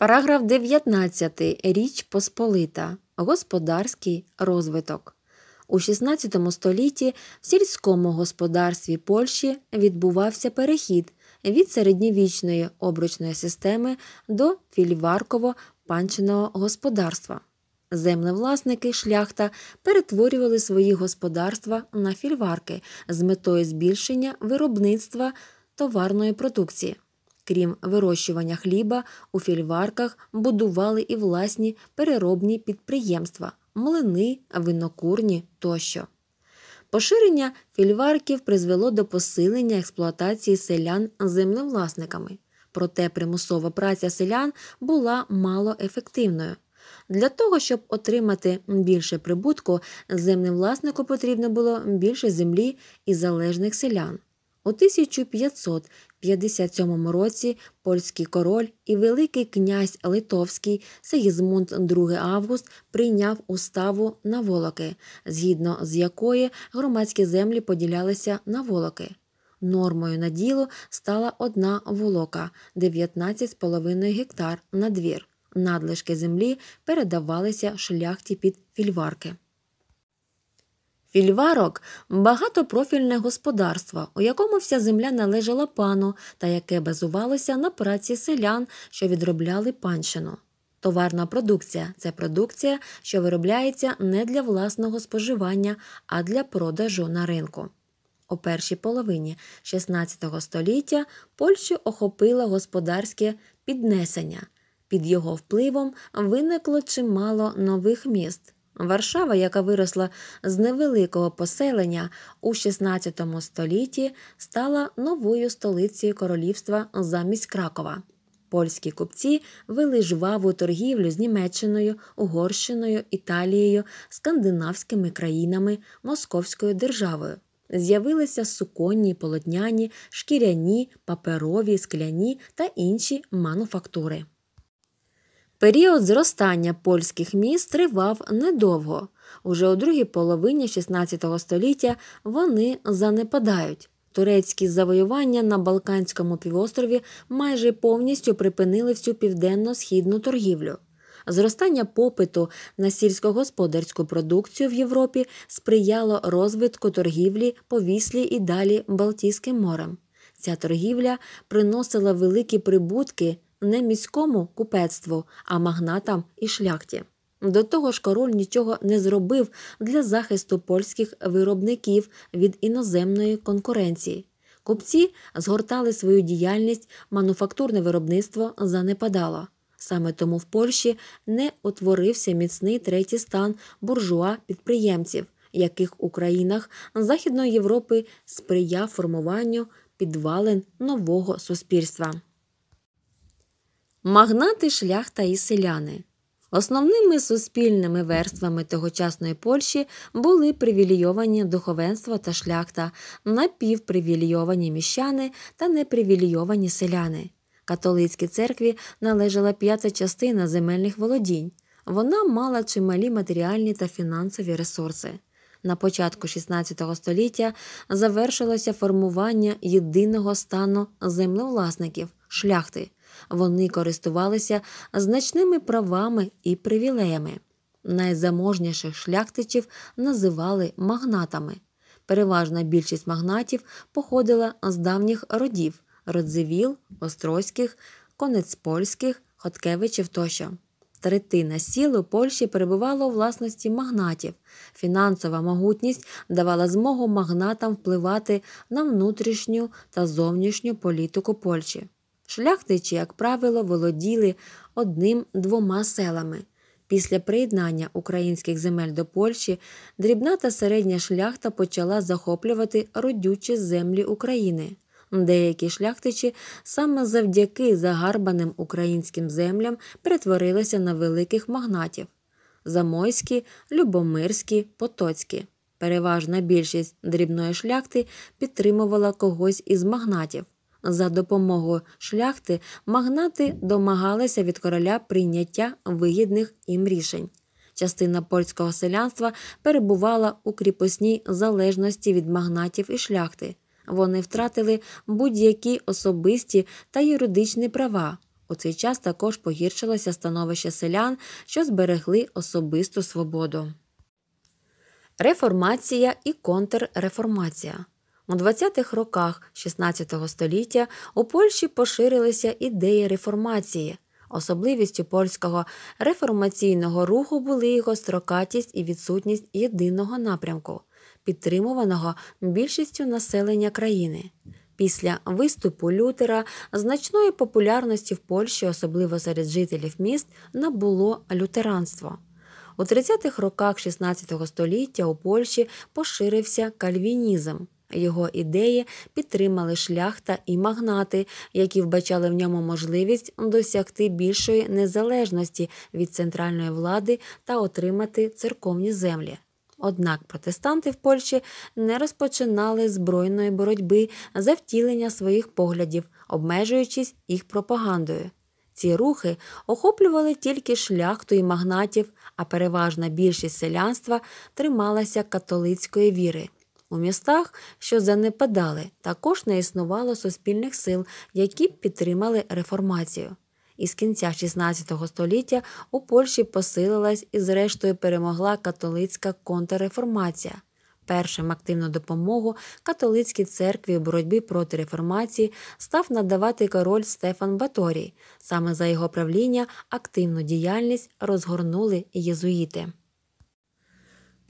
Параграф 19. Річ Посполита. Господарський розвиток. У 16 столітті в сільському господарстві Польщі відбувався перехід від середньовічної обручної системи до фільварково панченого господарства. Землевласники шляхта перетворювали свої господарства на фільварки з метою збільшення виробництва товарної продукції. Крім вирощування хліба, у фільварках будували і власні переробні підприємства млини, винокурні тощо. Поширення фільварків призвело до посилення експлуатації селян землевласниками, проте примусова праця селян була малоефективною. Для того, щоб отримати більше прибутку, земним власнику потрібно було більше землі і залежних селян. У 1557 році польський король і Великий князь Литовський Сегізмунд II Август прийняв уставу на волоки, згідно з якої громадські землі поділялися на волоки. Нормою на діло стала одна волока 19,5 гектар на двір. Надлишки землі передавалися шляхті під фільварки. Фільварок багатопрофільне господарство, у якому вся земля належала пану та яке базувалося на праці селян, що відробляли панщину. Товарна продукція це продукція, що виробляється не для власного споживання, а для продажу на ринку. У першій половині XVI століття Польщу охопило господарське піднесення. Під його впливом виникло чимало нових міст. Варшава, яка виросла з невеликого поселення у XVI столітті, стала новою столицею королівства замість Кракова. Польські купці вели жваву торгівлю з Німеччиною, Угорщиною, Італією, скандинавськими країнами, Московською державою. З'явилися суконні, полотняні, шкіряні, паперові, скляні та інші мануфактури. Період зростання польських міст тривав недовго. Уже у другій половині XVI століття вони занепадають. Турецькі завоювання на Балканському півострові майже повністю припинили всю південно-східну торгівлю. Зростання попиту на сільськогосподарську продукцію в Європі сприяло розвитку торгівлі по віслі і далі Балтійським морем. Ця торгівля приносила великі прибутки не міському купецтву, а магнатам і шляхті. До того ж, король нічого не зробив для захисту польських виробників від іноземної конкуренції. Купці згортали свою діяльність, мануфактурне виробництво занепадало. Саме тому в Польщі не утворився міцний третій стан буржуа підприємців, яких у країнах Західної Європи сприяв формуванню підвалин нового суспільства. Магнати шляхта і селяни. Основними суспільними верствами тогочасної Польщі були привілейовані духовенство та шляхта, напівпривілейовані міщани та непривілейовані селяни. Католицькій церкві належала п'ята частина земельних володінь. Вона мала чималі матеріальні та фінансові ресурси. На початку XVI століття завершилося формування єдиного стану землевласників шляхти вони користувалися значними правами і привілеями. Найзаможніших шляхтичів називали магнатами. Переважна більшість магнатів походила з давніх родів родзивіл, острозьких, конецпольських, Хоткевичів тощо. Третина сіл у Польщі перебувала у власності магнатів. Фінансова могутність давала змогу магнатам впливати на внутрішню та зовнішню політику Польщі. Шляхтичі, як правило, володіли одним-двома селами. Після приєднання українських земель до Польщі дрібна та середня шляхта почала захоплювати родючі землі України. Деякі шляхтичі саме завдяки загарбаним українським землям перетворилися на великих магнатів Замойські, Любомирські, Потоцькі. Переважна більшість дрібної шляхти підтримувала когось із магнатів. За допомогою шляхти магнати домагалися від короля прийняття вигідних їм рішень. Частина польського селянства перебувала у кріпосній залежності від магнатів і шляхти. Вони втратили будь-які особисті та юридичні права. У цей час також погіршилося становище селян, що зберегли особисту свободу. Реформація і контрреформація у 20-х роках XVI століття у Польщі поширилися ідеї реформації. Особливістю польського реформаційного руху були його строкатість і відсутність єдиного напрямку, підтримуваного більшістю населення країни. Після виступу Лютера значної популярності в Польщі, особливо серед жителів міст, набуло лютеранство. У 30-х роках XVI століття у Польщі поширився кальвінізм. Його ідеї підтримали шляхта і магнати, які вбачали в ньому можливість досягти більшої незалежності від центральної влади та отримати церковні землі. Однак протестанти в Польщі не розпочинали збройної боротьби за втілення своїх поглядів, обмежуючись їх пропагандою. Ці рухи охоплювали тільки шляхту і магнатів, а переважна більшість селянства трималася католицької віри. У містах, що занепадали, також не існувало суспільних сил, які б підтримали реформацію. Із кінця XVI століття у Польщі посилилась і, зрештою, перемогла католицька контрреформація. Першим активну допомогу католицькій церкві у боротьбі проти реформації став надавати король Стефан Баторій. Саме за його правління активну діяльність розгорнули єзуїти.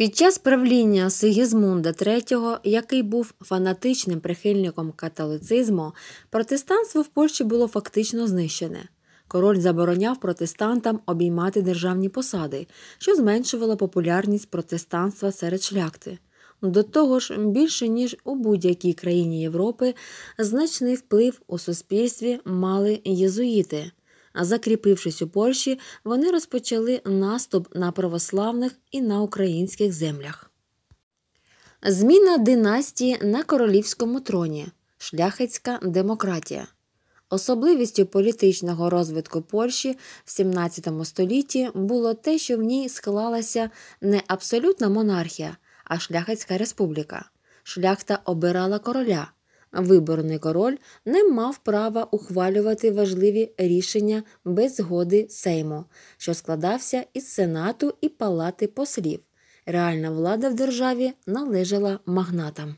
Під час правління Сигізмунда III, який був фанатичним прихильником католицизму, протестантство в Польщі було фактично знищене. Король забороняв протестантам обіймати державні посади, що зменшувало популярність протестанства серед шляхти. До того ж, більше ніж у будь-якій країні Європи, значний вплив у суспільстві мали єзуїти закріпившись у Польщі, вони розпочали наступ на православних і на українських землях. Зміна династії на королівському троні шляхетська демократія. Особливістю політичного розвитку Польщі в 17 столітті було те, що в ній склалася не абсолютна монархія, а шляхетська республіка. Шляхта обирала короля виборний король не мав права ухвалювати важливі рішення без згоди Сейму, що складався із Сенату і Палати послів. Реальна влада в державі належала магнатам.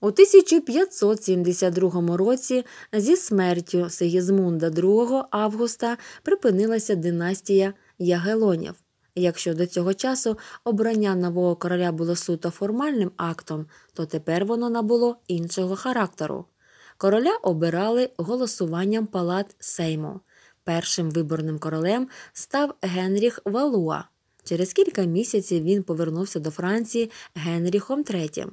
У 1572 році зі смертю Сигізмунда II августа припинилася династія Ягелонів. Якщо до цього часу обрання нового короля було суто формальним актом, то тепер воно набуло іншого характеру. Короля обирали голосуванням палат Сейму. Першим виборним королем став Генріх Валуа. Через кілька місяців він повернувся до Франції Генріхом III.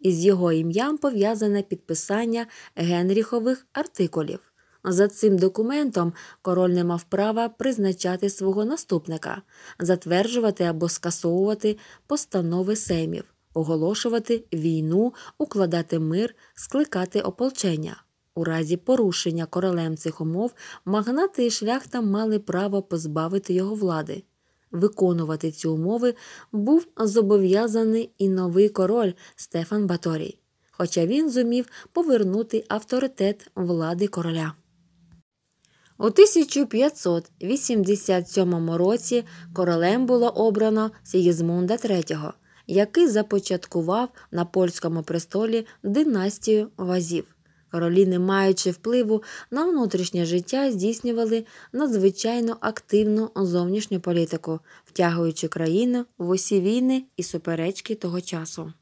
Із його ім'ям пов'язане підписання Генріхових артикулів. За цим документом король не мав права призначати свого наступника, затверджувати або скасовувати постанови сеймів, оголошувати війну, укладати мир, скликати ополчення. У разі порушення королем цих умов магнати і шляхта мали право позбавити його влади. Виконувати ці умови був зобов'язаний і новий король Стефан Баторій, хоча він зумів повернути авторитет влади короля. У 1587 році королем було обрано Сігізмунда III, який започаткував на польському престолі династію вазів. Королі, не маючи впливу на внутрішнє життя, здійснювали надзвичайно активну зовнішню політику, втягуючи країну в усі війни і суперечки того часу.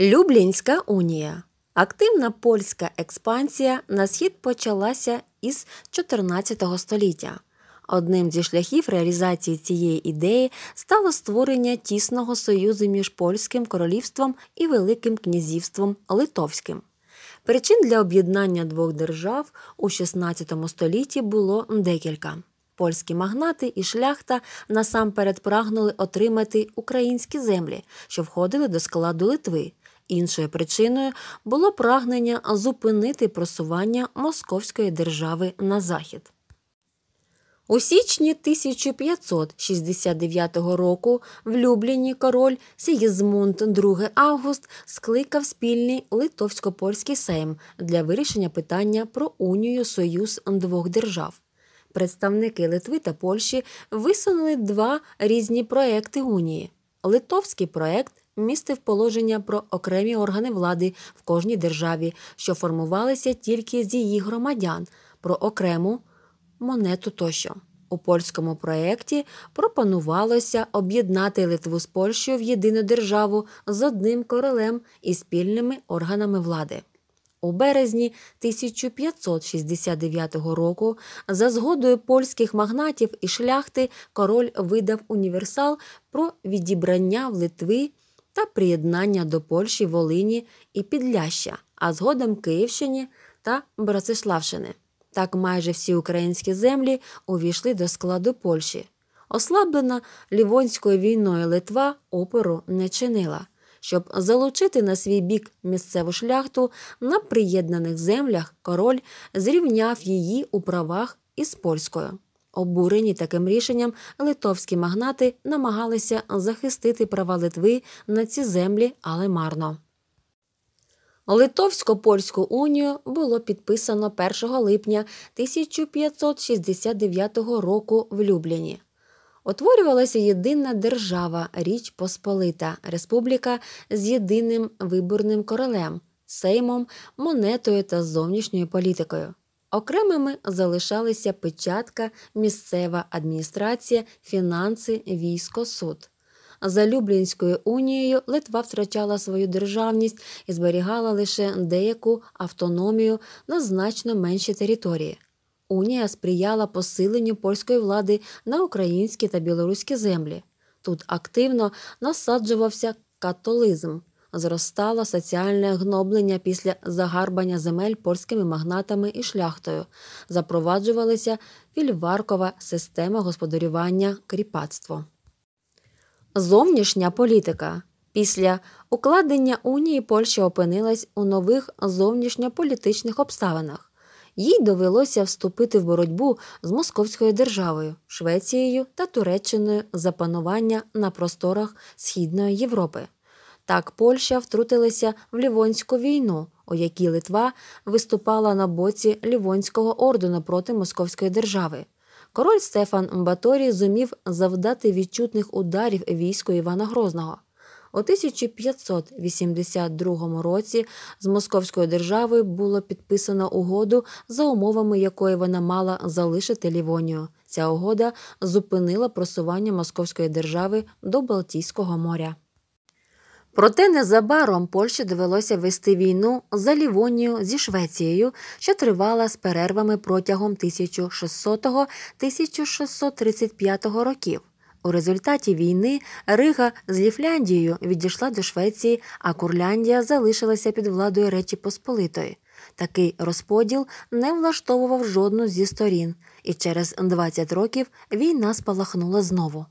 Люблінська унія Активна польська експансія на схід почалася із 14 століття. Одним зі шляхів реалізації цієї ідеї стало створення тісного союзу між польським королівством і Великим князівством Литовським. Причин для об'єднання двох держав у XVI столітті було декілька. Польські магнати і шляхта насамперед прагнули отримати українські землі, що входили до складу Литви. Іншою причиною було прагнення зупинити просування Московської держави на захід. У січні 1569 року в Любліні король Сігізмунд II Август скликав спільний литовсько польський сейм для вирішення питання про унію союз двох держав. Представники Литви та Польщі висунули два різні проекти унії: литовський проект містив положення про окремі органи влади в кожній державі, що формувалися тільки з її громадян, про окрему монету тощо. У польському проєкті пропонувалося об'єднати Литву з Польщею в єдину державу з одним королем і спільними органами влади. У березні 1569 року, за згодою польських магнатів і шляхти, король видав універсал про відібрання в Литви та приєднання до Польщі, Волині і Підляща, а згодом Київщині та Братиславщини. Так майже всі українські землі увійшли до складу Польщі. Ослаблена Лівонською війною Литва опору не чинила. Щоб залучити на свій бік місцеву шляхту, на приєднаних землях король зрівняв її у правах із польською. Обурені таким рішенням литовські магнати намагалися захистити права Литви на ці землі, але марно. Литовсько польську унію було підписано 1 липня 1569 року в Любліні. Утворювалася єдина держава Річ Посполита Республіка з єдиним виборним королем, сеймом, монетою та зовнішньою політикою. Окремими залишалися печатка, місцева адміністрація, фінанси, військо, суд. За Люблінською унією Литва втрачала свою державність і зберігала лише деяку автономію на значно менші території. Унія сприяла посиленню польської влади на українські та білоруські землі. Тут активно насаджувався католизм зростало соціальне гноблення після загарбання земель польськими магнатами і шляхтою, запроваджувалася фільваркова система господарювання кріпацтво. Зовнішня політика. Після укладення Унії Польща опинилась у нових зовнішньополітичних обставинах. Їй довелося вступити в боротьбу з московською державою, Швецією та Туреччиною за панування на просторах Східної Європи. Так Польща втрутилася в Лівонську війну, у якій Литва виступала на боці Лівонського ордена проти Московської держави. Король Стефан Баторій зумів завдати відчутних ударів війську Івана Грозного. У 1582 році з московською державою було підписано угоду, за умовами якої вона мала залишити Лівонію. Ця угода зупинила просування московської держави до Балтійського моря. Проте незабаром Польщі довелося вести війну за Лівонію зі Швецією, що тривала з перервами протягом 1600-1635 років. У результаті війни Рига з Ліфляндією відійшла до Швеції, а Курляндія залишилася під владою Речі Посполитої. Такий розподіл не влаштовував жодну зі сторін, і через 20 років війна спалахнула знову.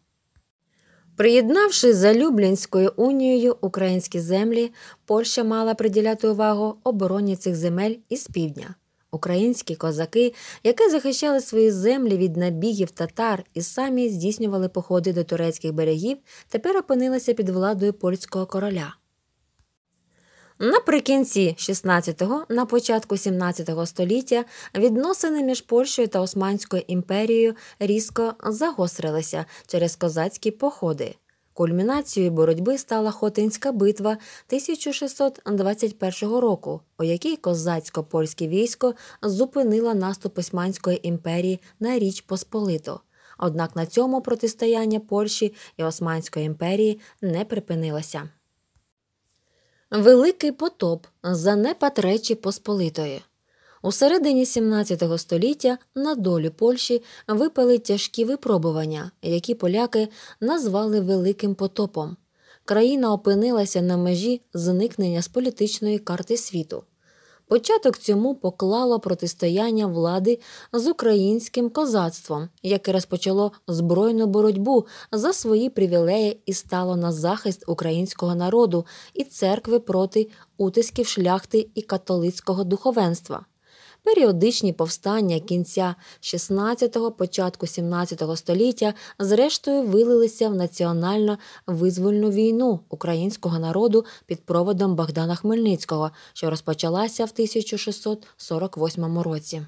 Приєднавши за Люблінською унією українські землі, Польща мала приділяти увагу обороні цих земель із півдня. Українські козаки, які захищали свої землі від набігів татар і самі здійснювали походи до турецьких берегів, тепер опинилися під владою польського короля. Наприкінці 16-го, на початку 17-го століття відносини між Польщею та Османською імперією різко загострилися через козацькі походи. Кульмінацією боротьби стала Хотинська битва 1621 року, у якій козацько-польське військо зупинило наступ Османської імперії на Річ Посполиту. Однак на цьому протистояння Польщі і Османської імперії не припинилося. Великий потоп занепад речі Посполитої. У середині XVII століття на долю Польщі випали тяжкі випробування, які поляки назвали Великим потопом. Країна опинилася на межі зникнення з політичної карти світу. Початок цьому поклало протистояння влади з українським козацтвом, яке розпочало збройну боротьбу за свої привілеї і стало на захист українського народу і церкви проти утисків шляхти і католицького духовенства періодичні повстання кінця 16-го, початку XVII століття, зрештою вилилися в національно визвольну війну українського народу під проводом Богдана Хмельницького, що розпочалася в 1648 році.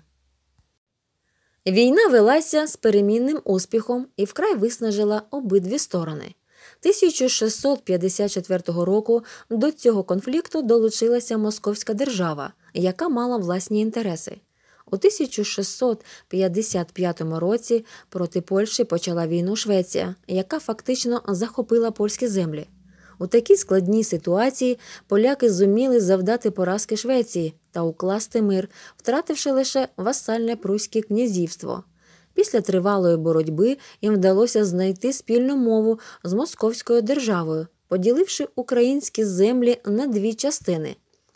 Війна велася з перемінним успіхом і вкрай виснажила обидві сторони. 1654 року до цього конфлікту долучилася Московська держава, яка мала власні інтереси. У 1655 році проти Польщі почала війну Швеція, яка фактично захопила польські землі. У такій складній ситуації поляки зуміли завдати поразки Швеції та укласти мир, втративши лише васальне Пруське князівство. Після тривалої боротьби їм вдалося знайти спільну мову з московською державою, поділивши українські землі на дві частини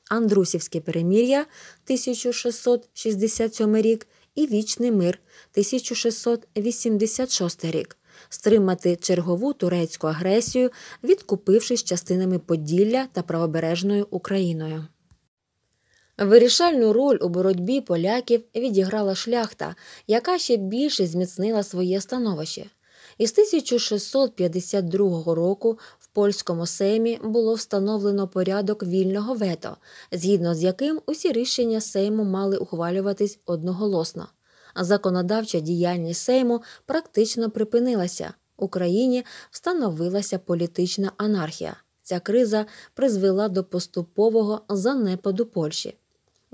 Андрусівське перемір'я 1667 рік і Вічний мир 1686 рік. Стримати чергову турецьку агресію, відкупившись частинами Поділля та правобережною Україною. Вирішальну роль у боротьбі поляків відіграла шляхта, яка ще більше зміцнила своє становище. Із 1652 року в польському сеймі було встановлено порядок вільного вето, згідно з яким усі рішення сейму мали ухвалюватись одноголосно. Законодавча діяльність сейму практично припинилася. Україні встановилася політична анархія. Ця криза призвела до поступового занепаду Польщі.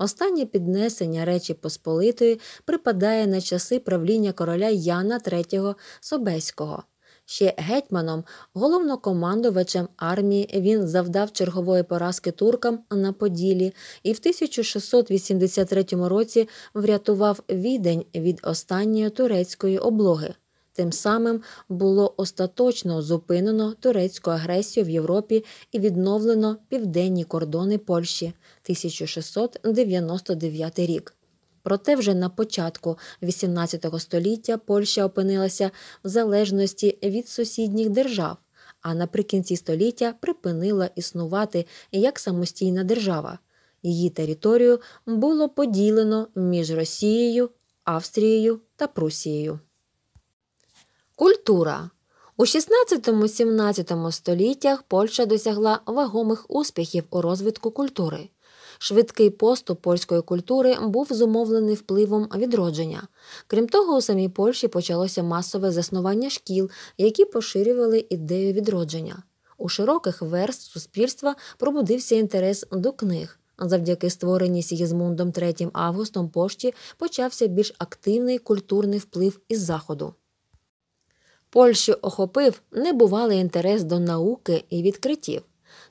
Останнє піднесення Речі Посполитої припадає на часи правління короля Яна III Собеського. Ще гетьманом, головнокомандувачем армії, він завдав чергової поразки туркам на Поділі і в 1683 році врятував відень від останньої турецької облоги. Тим самим було остаточно зупинено турецьку агресію в Європі і відновлено південні кордони Польщі 1699 рік. Проте вже на початку XVIII століття Польща опинилася в залежності від сусідніх держав, а наприкінці століття припинила існувати як самостійна держава. Її територію було поділено між Росією, Австрією та Прусією. Культура у 16-17 століттях Польща досягла вагомих успіхів у розвитку культури. Швидкий поступ польської культури був зумовлений впливом відродження. Крім того, у самій Польщі почалося масове заснування шкіл, які поширювали ідею відродження. У широких верст суспільства пробудився інтерес до книг. Завдяки створенні Сігізмундом 3 августом пошті почався більш активний культурний вплив із заходу. Польщу охопив небувалий інтерес до науки і відкриттів.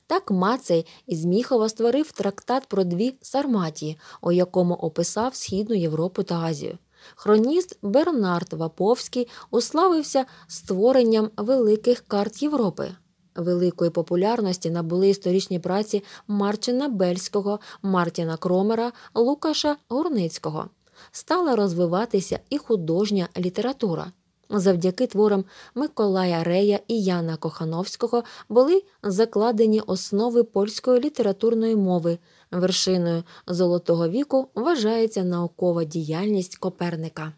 Так Мацей із Міхова створив трактат про дві Сарматії, у якому описав Східну Європу та Азію. Хроніст Бернард Ваповський уславився створенням великих карт Європи. Великої популярності набули історичні праці Марчина Бельського, Мартіна Кромера, Лукаша Горницького. Стала розвиватися і художня література завдяки творам Миколая Рея і Яна Кохановського були закладені основи польської літературної мови. Вершиною золотого віку вважається наукова діяльність Коперника.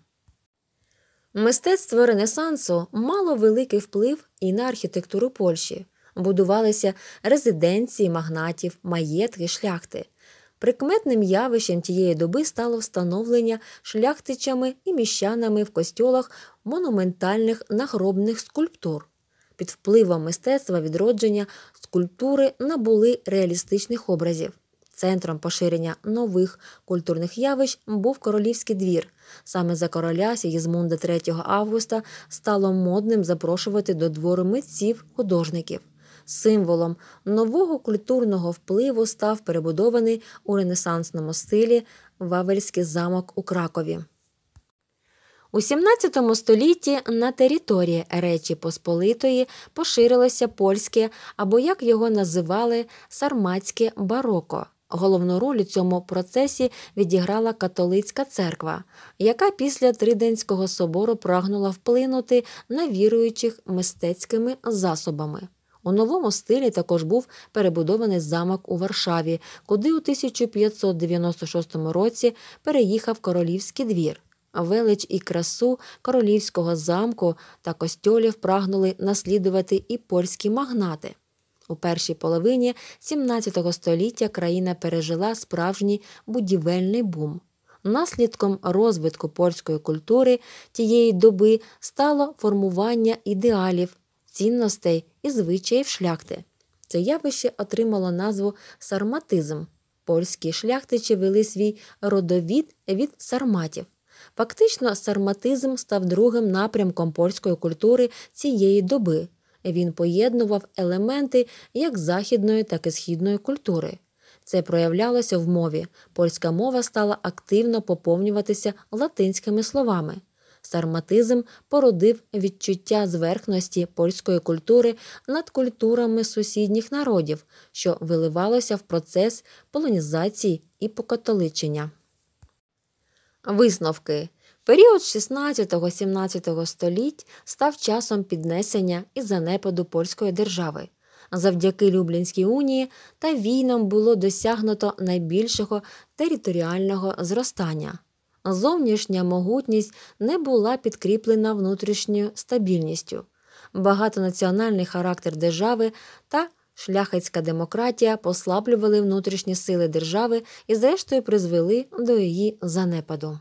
Мистецтво Ренесансу мало великий вплив і на архітектуру Польщі. Будувалися резиденції магнатів, маєтки, шляхти. Прикметним явищем тієї доби стало встановлення шляхтичами і міщанами в костьолах монументальних нагробних скульптур. Під впливом мистецтва відродження скульптури набули реалістичних образів. Центром поширення нових культурних явищ був королівський двір. Саме за короля Сігізмунда 3 августа стало модним запрошувати до двору митців художників. Символом нового культурного впливу став перебудований у ренесансному стилі Вавельський замок у Кракові. У XVII столітті на території Речі Посполитої поширилося польське або як його називали сарматське бароко. Головну роль у цьому процесі відіграла католицька церква, яка після Триденського собору прагнула вплинути на віруючих мистецькими засобами. У новому стилі також був перебудований замок у Варшаві, куди у 1596 році переїхав королівський двір. Велич і красу королівського замку та костьолів прагнули наслідувати і польські магнати. У першій половині XVII століття країна пережила справжній будівельний бум. Наслідком розвитку польської культури тієї доби стало формування ідеалів, цінностей і звичаїв шляхти. Це явище отримало назву сарматизм. Польські шляхтичі вели свій родовід від сарматів. Фактично, сарматизм став другим напрямком польської культури цієї доби. Він поєднував елементи як західної, так і східної культури. Це проявлялося в мові. Польська мова стала активно поповнюватися латинськими словами. Сарматизм породив відчуття зверхності польської культури над культурами сусідніх народів, що виливалося в процес полонізації і покатоличення. Висновки Період 16-17 століть став часом піднесення і занепаду польської держави. Завдяки Люблінській унії та війнам було досягнуто найбільшого територіального зростання зовнішня могутність не була підкріплена внутрішньою стабільністю. Багатонаціональний характер держави та шляхетська демократія послаблювали внутрішні сили держави і, зрештою, призвели до її занепаду.